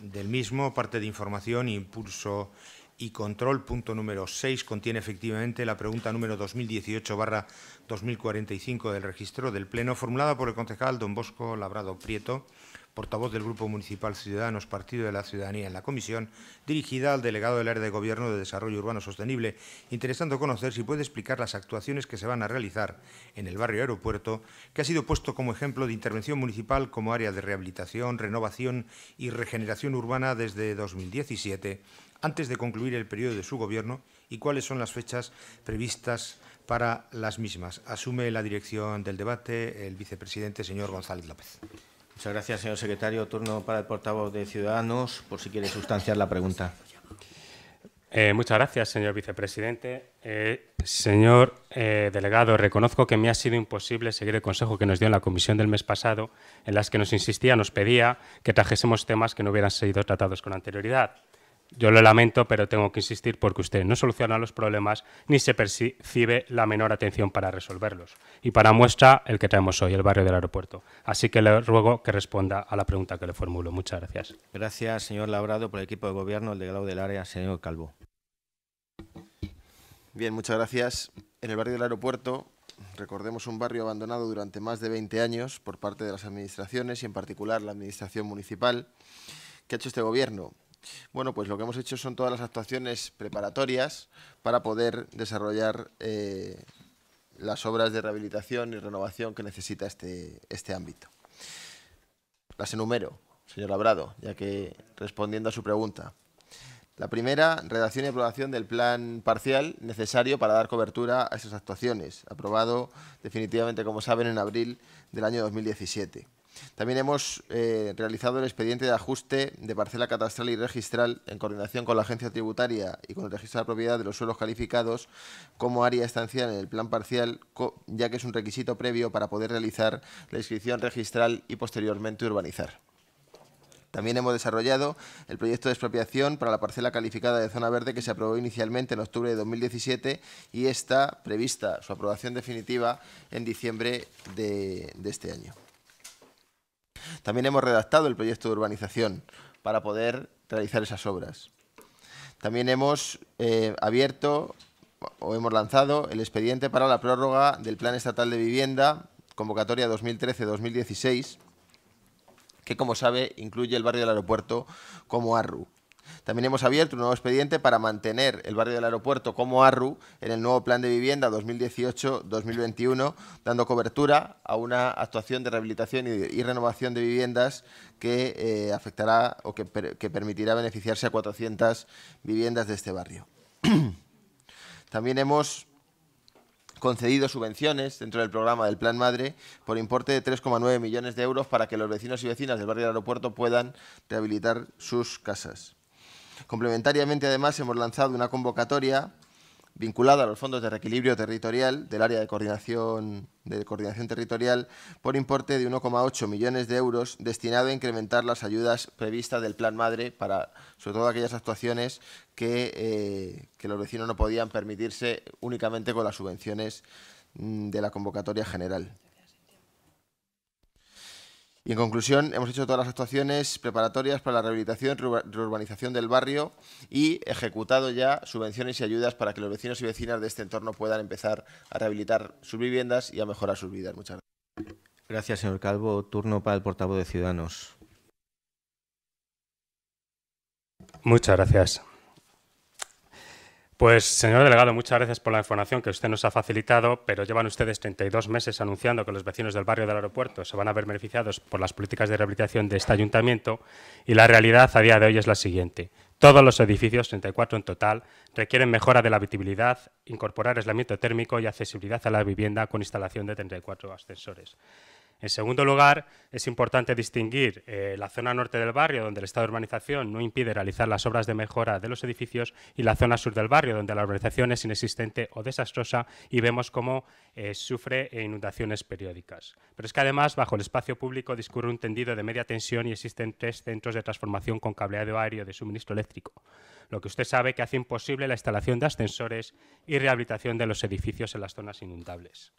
del mismo, parte de información, impulso y control, punto número 6, contiene efectivamente la pregunta número 2018-2045 del registro del Pleno, formulada por el concejal don Bosco Labrado Prieto, portavoz del Grupo Municipal Ciudadanos Partido de la Ciudadanía en la Comisión, dirigida al delegado del área de Gobierno de Desarrollo Urbano Sostenible, interesando conocer si puede explicar las actuaciones que se van a realizar en el barrio Aeropuerto, que ha sido puesto como ejemplo de intervención municipal como área de rehabilitación, renovación y regeneración urbana desde 2017, antes de concluir el periodo de su gobierno y cuáles son las fechas previstas para las mismas. Asume la dirección del debate el vicepresidente señor González López. Muchas gracias, señor secretario. Turno para el portavoz de Ciudadanos, por si quiere sustanciar la pregunta. Eh, muchas gracias, señor vicepresidente. Eh, señor eh, delegado, reconozco que me ha sido imposible seguir el consejo que nos dio en la comisión del mes pasado, en las que nos insistía, nos pedía que trajésemos temas que no hubieran sido tratados con anterioridad. Yo lo lamento, pero tengo que insistir porque usted no soluciona los problemas ni se percibe la menor atención para resolverlos. Y para muestra, el que traemos hoy, el barrio del aeropuerto. Así que le ruego que responda a la pregunta que le formulo. Muchas gracias. Gracias, señor Labrado, por el equipo de gobierno, el delegado del área, señor Calvo. Bien, muchas gracias. En el barrio del aeropuerto, recordemos un barrio abandonado durante más de 20 años por parte de las administraciones y en particular la administración municipal. ¿Qué ha hecho este gobierno? Bueno, pues lo que hemos hecho son todas las actuaciones preparatorias para poder desarrollar eh, las obras de rehabilitación y renovación que necesita este, este ámbito. Las enumero, señor Labrado, ya que respondiendo a su pregunta. La primera, redacción y aprobación del plan parcial necesario para dar cobertura a esas actuaciones, aprobado definitivamente, como saben, en abril del año 2017. También hemos eh, realizado el expediente de ajuste de parcela catastral y registral en coordinación con la agencia tributaria y con el registro de la propiedad de los suelos calificados como área estancial en el plan parcial, ya que es un requisito previo para poder realizar la inscripción registral y posteriormente urbanizar. También hemos desarrollado el proyecto de expropiación para la parcela calificada de zona verde que se aprobó inicialmente en octubre de 2017 y está prevista su aprobación definitiva en diciembre de este año. También hemos redactado el proyecto de urbanización para poder realizar esas obras. También hemos eh, abierto o hemos lanzado el expediente para la prórroga del Plan Estatal de Vivienda, convocatoria 2013-2016, que como sabe incluye el barrio del aeropuerto como ARRU. También hemos abierto un nuevo expediente para mantener el barrio del aeropuerto como ARRU en el nuevo plan de vivienda 2018-2021, dando cobertura a una actuación de rehabilitación y, renovación de viviendas que eh, afectará o que permitirá beneficiarse a 400 viviendas de este barrio. También hemos concedido subvenciones dentro del programa del Plan Madre por importe de 3,9 millones de euros para que los vecinos y vecinas del barrio del aeropuerto puedan rehabilitar sus casas. Complementariamente, además, hemos lanzado una convocatoria vinculada a los fondos de reequilibrio territorial del área de coordinación, de coordinación territorial por importe de 1,8 millones de euros destinado a incrementar las ayudas previstas del Plan Madre para, sobre todo, aquellas actuaciones que eh, los vecinos no podían permitirse únicamente con las subvenciones mm, de la convocatoria general. Y en conclusión, hemos hecho todas las actuaciones preparatorias para la rehabilitación, y reurbanización del barrio y ejecutado ya subvenciones y ayudas para que los vecinos y vecinas de este entorno puedan empezar a rehabilitar sus viviendas y a mejorar sus vidas. Muchas gracias. Gracias, señor Calvo. Turno para el portavoz de Ciudadanos. Muchas gracias. Pues, señor delegado, muchas gracias por la información que usted nos ha facilitado, pero llevan ustedes 32 meses anunciando que los vecinos del barrio del aeropuerto se van a ver beneficiados por las políticas de rehabilitación de este ayuntamiento y la realidad a día de hoy es la siguiente. Todos los edificios, 34 en total, requieren mejora de la habitabilidad, incorporar aislamiento térmico y accesibilidad a la vivienda con instalación de 34 ascensores. En segundo lugar, es importante distinguir eh, la zona norte del barrio, donde el estado de urbanización no impide realizar las obras de mejora de los edificios, y la zona sur del barrio, donde la urbanización es inexistente o desastrosa y vemos cómo eh, sufre e inundaciones periódicas. Pero es que además, bajo el espacio público discurre un tendido de media tensión y existen tres centros de transformación con cableado aéreo de suministro eléctrico, lo que usted sabe que hace imposible la instalación de ascensores y rehabilitación de los edificios en las zonas inundables.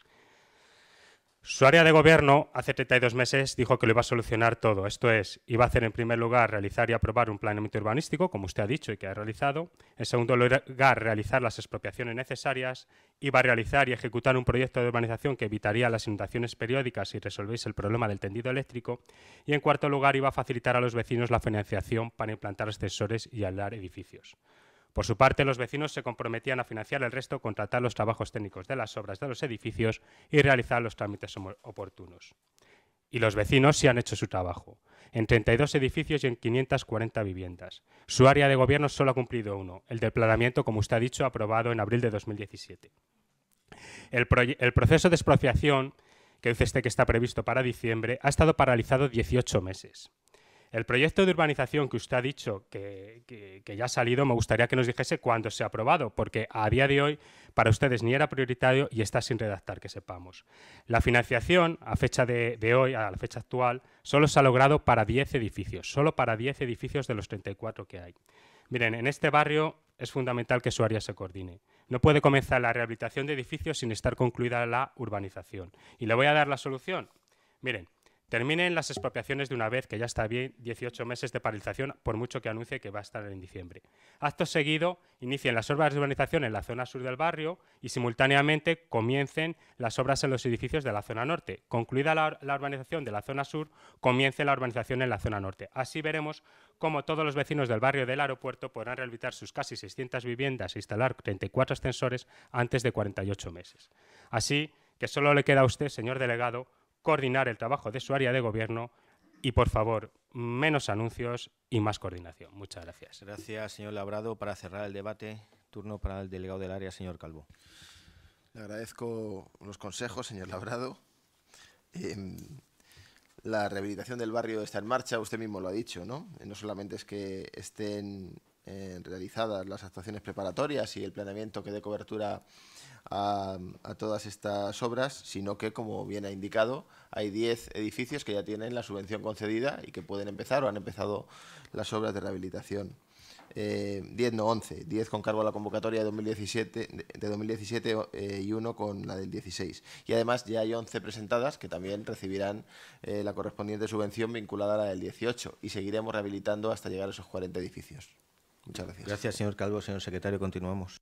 Su área de gobierno hace 32 meses dijo que lo iba a solucionar todo. Esto es, iba a hacer en primer lugar realizar y aprobar un planeamiento urbanístico, como usted ha dicho y que ha realizado. En segundo lugar, realizar las expropiaciones necesarias. Iba a realizar y ejecutar un proyecto de urbanización que evitaría las inundaciones periódicas y resolviese el problema del tendido eléctrico. Y en cuarto lugar, iba a facilitar a los vecinos la financiación para implantar ascensores y alar edificios. Por su parte, los vecinos se comprometían a financiar el resto, contratar los trabajos técnicos de las obras de los edificios y realizar los trámites oportunos. Y los vecinos sí han hecho su trabajo, en 32 edificios y en 540 viviendas. Su área de gobierno solo ha cumplido uno, el del planeamiento, como usted ha dicho, aprobado en abril de 2017. El, el proceso de expropiación, que dice este que está previsto para diciembre, ha estado paralizado 18 meses. El proyecto de urbanización que usted ha dicho que, ya ha salido, me gustaría que nos dijese cuándo se ha aprobado, porque a día de hoy para ustedes ni era prioritario y está sin redactar, que sepamos. La financiación a fecha de, de hoy, a la fecha actual, solo se ha logrado para 10 edificios, solo para 10 edificios de los 34 que hay. Miren, en este barrio es fundamental que su área se coordine. No puede comenzar la rehabilitación de edificios sin estar concluida la urbanización. Y le voy a dar la solución. Miren, Terminen las expropiaciones de una vez, que ya está bien 18 meses de paralización, por mucho que anuncie que va a estar en diciembre. Acto seguido, inicien las obras de urbanización en la zona sur del barrio y simultáneamente comiencen las obras en los edificios de la zona norte. Concluida la, urbanización de la zona sur, comience la urbanización en la zona norte. Así veremos cómo todos los vecinos del barrio del aeropuerto podrán rehabilitar sus casi 600 viviendas e instalar 34 ascensores antes de 48 meses. Así que solo le queda a usted, señor delegado, coordinar el trabajo de su área de gobierno y, por favor, menos anuncios y más coordinación. Muchas gracias. Gracias, señor Labrado. Para cerrar el debate, turno para el delegado del área, señor Calvo. Le agradezco los consejos, señor Labrado. Em, la rehabilitación del barrio está en marcha, usted mismo lo ha dicho, ¿no? No solamente es que estén realizadas las actuaciones preparatorias y el planeamiento que dé cobertura a, todas estas obras, sino que, como bien ha indicado, hay 10 edificios que ya tienen la subvención concedida y que pueden empezar o han empezado las obras de rehabilitación. 10 eh, no 11, 10 con cargo a la convocatoria de 2017, eh, y uno con la del 16. Y además ya hay 11 presentadas que también recibirán eh, la correspondiente subvención vinculada a la del 18 y seguiremos rehabilitando hasta llegar a esos 40 edificios. Muchas gracias. Gracias, señor Calvo, señor secretario. Continuamos.